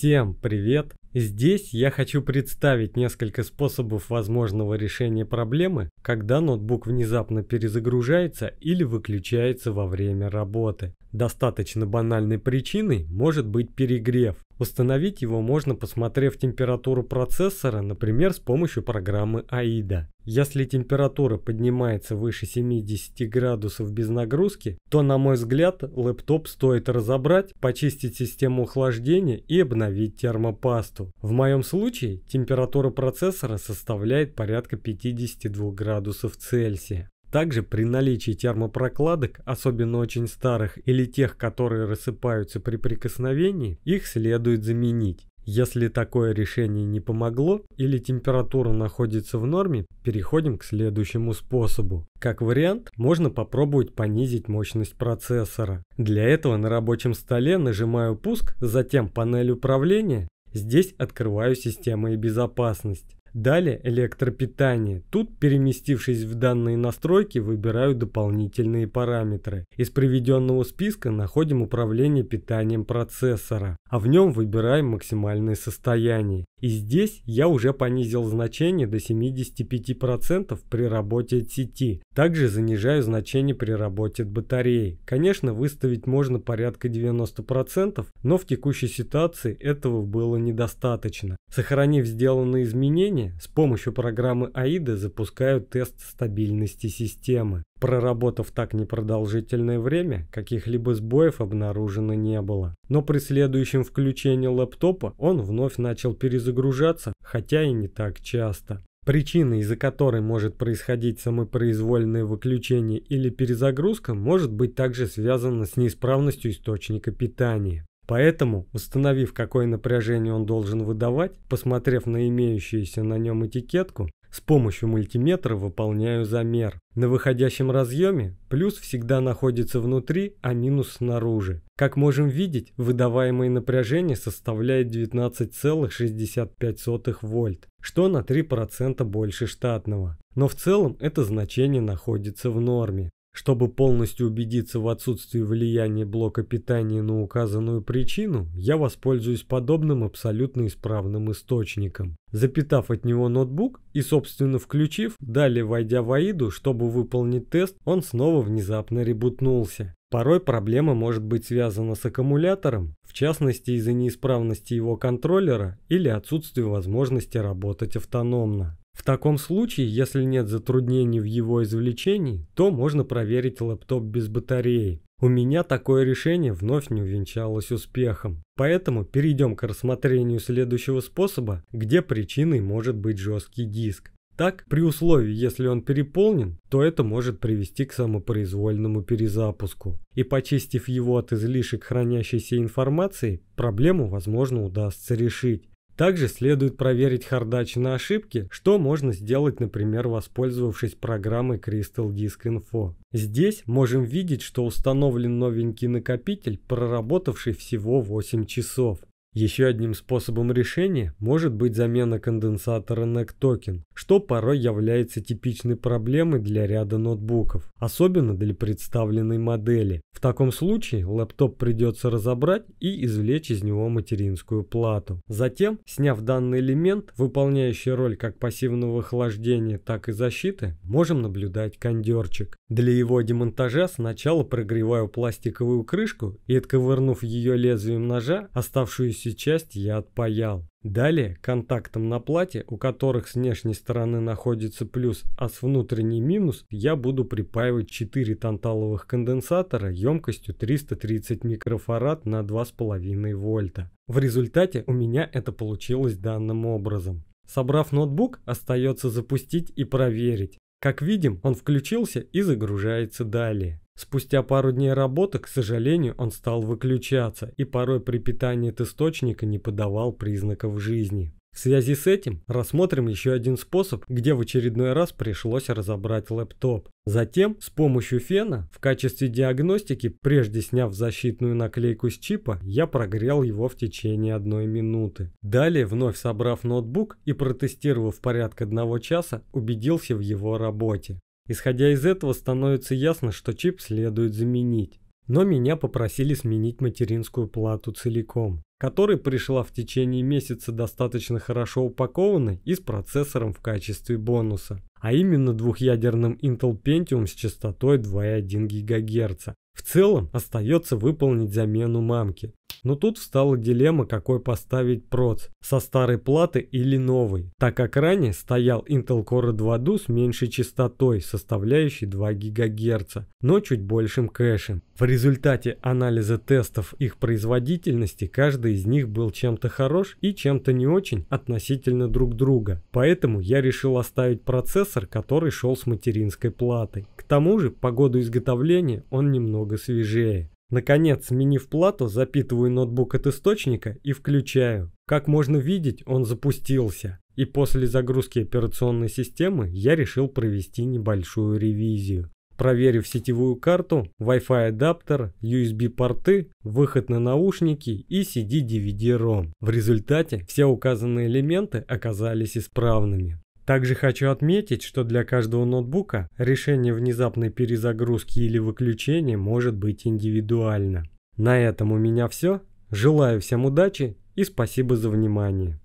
Всем привет! Здесь я хочу представить несколько способов возможного решения проблемы, когда ноутбук внезапно перезагружается или выключается во время работы. Достаточно банальной причиной может быть перегрев. Установить его можно, посмотрев температуру процессора, например, с помощью программы AIDA. Если температура поднимается выше 70 градусов без нагрузки, то, на мой взгляд, лэптоп стоит разобрать, почистить систему охлаждения и обновить термопасту. В моем случае температура процессора составляет порядка 52 градусов Цельсия. Также при наличии термопрокладок, особенно очень старых или тех, которые рассыпаются при прикосновении, их следует заменить. Если такое решение не помогло или температура находится в норме, переходим к следующему способу. Как вариант, можно попробовать понизить мощность процессора. Для этого на рабочем столе нажимаю «Пуск», затем панель управления Здесь открываю системы и безопасность. Далее электропитание. Тут, переместившись в данные настройки, выбираю дополнительные параметры. Из приведенного списка находим управление питанием процессора, а в нем выбираем максимальное состояние. И здесь я уже понизил значение до 75% при работе от сети. Также занижаю значение при работе от батареи. Конечно, выставить можно порядка 90%, но в текущей ситуации этого было недостаточно. Сохранив сделанные изменения, с помощью программы AIDA запускаю тест стабильности системы. Проработав так непродолжительное время, каких-либо сбоев обнаружено не было. Но при следующем включении лэптопа он вновь начал перезагружаться, хотя и не так часто. Причина, из-за которой может происходить самопроизвольное выключение или перезагрузка, может быть также связана с неисправностью источника питания. Поэтому, установив, какое напряжение он должен выдавать, посмотрев на имеющуюся на нем этикетку, с помощью мультиметра выполняю замер. На выходящем разъеме плюс всегда находится внутри, а минус снаружи. Как можем видеть, выдаваемое напряжение составляет 19,65 вольт, что на 3% больше штатного. Но в целом это значение находится в норме. Чтобы полностью убедиться в отсутствии влияния блока питания на указанную причину, я воспользуюсь подобным абсолютно исправным источником. Запитав от него ноутбук и, собственно, включив, далее войдя в Аиду, чтобы выполнить тест, он снова внезапно ребутнулся. Порой проблема может быть связана с аккумулятором, в частности из-за неисправности его контроллера или отсутствия возможности работать автономно. В таком случае, если нет затруднений в его извлечении, то можно проверить лэптоп без батареи. У меня такое решение вновь не увенчалось успехом. Поэтому перейдем к рассмотрению следующего способа, где причиной может быть жесткий диск. Так, при условии, если он переполнен, то это может привести к самопроизвольному перезапуску. И почистив его от излишек хранящейся информации, проблему, возможно, удастся решить. Также следует проверить хардач на ошибки, что можно сделать, например, воспользовавшись программой Crystal Disk Info. Здесь можем видеть, что установлен новенький накопитель, проработавший всего 8 часов. Еще одним способом решения может быть замена конденсатора NEC токен, что порой является типичной проблемой для ряда ноутбуков, особенно для представленной модели. В таком случае лэптоп придется разобрать и извлечь из него материнскую плату. Затем, сняв данный элемент, выполняющий роль как пассивного охлаждения, так и защиты, можем наблюдать кондерчик. Для его демонтажа сначала прогреваю пластиковую крышку и, отковырнув ее лезвием ножа, оставшуюся все части я отпаял. Далее контактом на плате, у которых с внешней стороны находится плюс, а с внутренней минус, я буду припаивать 4 танталовых конденсатора емкостью 330 микрофарад на 2,5 вольта. В результате у меня это получилось данным образом. Собрав ноутбук, остается запустить и проверить. Как видим, он включился и загружается далее. Спустя пару дней работы, к сожалению, он стал выключаться и порой при питании от источника не подавал признаков жизни. В связи с этим рассмотрим еще один способ, где в очередной раз пришлось разобрать лэптоп. Затем с помощью фена в качестве диагностики, прежде сняв защитную наклейку с чипа, я прогрел его в течение одной минуты. Далее, вновь собрав ноутбук и протестировав порядка одного часа, убедился в его работе. Исходя из этого, становится ясно, что чип следует заменить. Но меня попросили сменить материнскую плату целиком, которая пришла в течение месяца достаточно хорошо упакованной и с процессором в качестве бонуса, а именно двухъядерным Intel Pentium с частотой 2,1 ГГц. В целом остается выполнить замену мамки, но тут встала дилемма, какой поставить проц, со старой платы или новой, так как ранее стоял Intel Core 2 DU с меньшей частотой, составляющей 2 ГГц, но чуть большим кэшем. В результате анализа тестов их производительности каждый из них был чем-то хорош и чем-то не очень относительно друг друга, поэтому я решил оставить процессор, который шел с материнской платой. К тому же, по году изготовления он немного свежее. Наконец, сменив плату, запитываю ноутбук от источника и включаю. Как можно видеть, он запустился. И после загрузки операционной системы я решил провести небольшую ревизию. Проверив сетевую карту, Wi-Fi адаптер, USB порты, выход на наушники и CD-DVD ROM. В результате все указанные элементы оказались исправными. Также хочу отметить, что для каждого ноутбука решение внезапной перезагрузки или выключения может быть индивидуально. На этом у меня все. Желаю всем удачи и спасибо за внимание.